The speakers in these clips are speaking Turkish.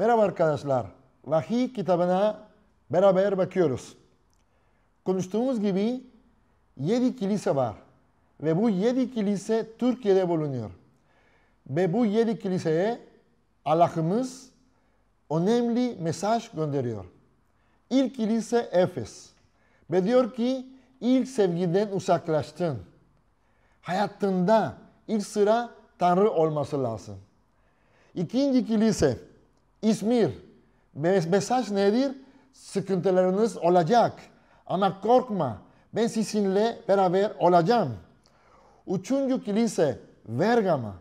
Merhaba arkadaşlar. Vahiy kitabına beraber bakıyoruz. Konuştuğumuz gibi yedi kilise var. Ve bu yedi kilise Türkiye'de bulunuyor. Ve bu yedi kiliseye Allah'ımız önemli mesaj gönderiyor. İlk kilise Efes. Ve diyor ki ilk sevgiden uzaklaştın. Hayatında ilk sıra Tanrı olması lazım. İkinci kilise İzmir. Mesaj nedir? Sıkıntılarınız olacak. Ama korkma. Ben sizinle beraber olacağım. Üçüncü kilise Vergama.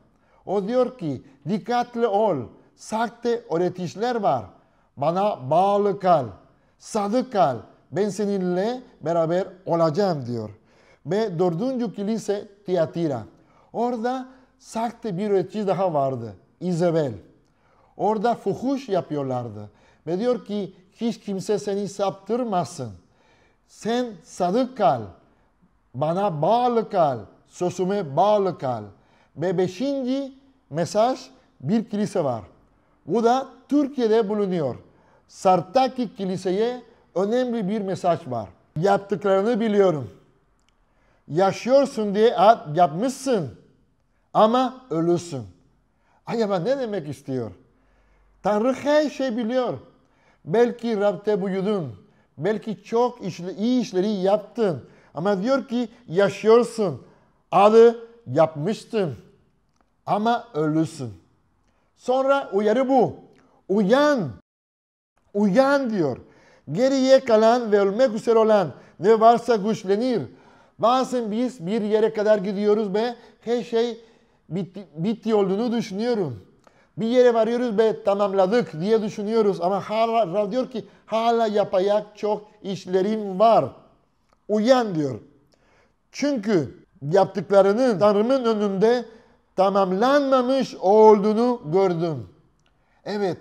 O diyor ki dikkatli ol. Sakte öğretişler var. Bana bağlı kal. Sadık kal. Ben seninle beraber olacağım diyor. Ve dördüncü kilise Tiatira. Orada sakte bir öğretici daha vardı. İzabel. Orada fuhuş yapıyorlardı. Ve diyor ki hiç kimse seni saptırmasın. Sen sadık kal. Bana bağlı kal. Sözüme bağlı kal. Ve beşinci mesaj bir kilise var. Bu da Türkiye'de bulunuyor. Sartaki kiliseye önemli bir mesaj var. Yaptıklarını biliyorum. Yaşıyorsun diye ad yapmışsın ama ölüsün. Acaba ne demek istiyor? Tanrı her şey biliyor. Belki Rab'de buyudun. Belki çok işle, iyi işleri yaptın. Ama diyor ki yaşıyorsun. Adı yapmıştın. Ama ölüsün. Sonra uyarı bu. Uyan. Uyan diyor. Geriye kalan ve ölmek üzere olan ne varsa güçlenir. Bazen biz bir yere kadar gidiyoruz ve her şey bitti, bitti olduğunu düşünüyorum. Bir yere varıyoruz ve tamamladık diye düşünüyoruz ama hala Rab diyor ki hala yapacak çok işlerim var. Uyan diyor. Çünkü yaptıklarının Tanrı'nın önünde tamamlanmamış olduğunu gördüm. Evet,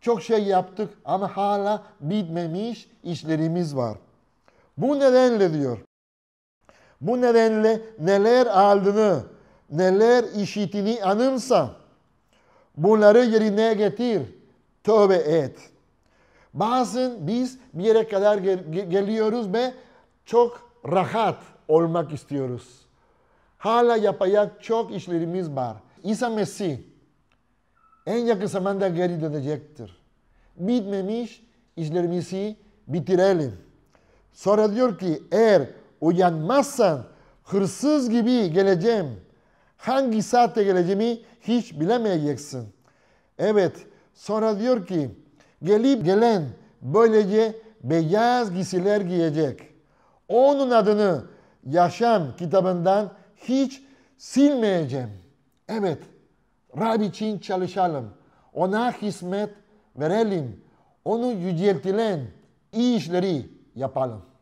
çok şey yaptık ama hala bitmemiş işlerimiz var. Bu nedenle diyor, bu nedenle neler aldığını, neler işitini anımsa, Bunları yerine getir. Tövbe et. Bazen biz bir yere kadar gel geliyoruz ve çok rahat olmak istiyoruz. Hala yapacak çok işlerimiz var. İsa Mesih en yakın zamanda geri dönecektir. Bitmemiş işlerimizi bitirelim. Sonra diyor ki eğer uyanmazsan hırsız gibi geleceğim.'' Hangi saatte geleceğimi hiç bilemeyeceksin. Evet, sonra diyor ki, gelip gelen böylece beyaz giysiler giyecek. Onun adını yaşam kitabından hiç silmeyeceğim. Evet, Rab için çalışalım. Ona hizmet verelim. Onu yüceltilen iyi işleri yapalım.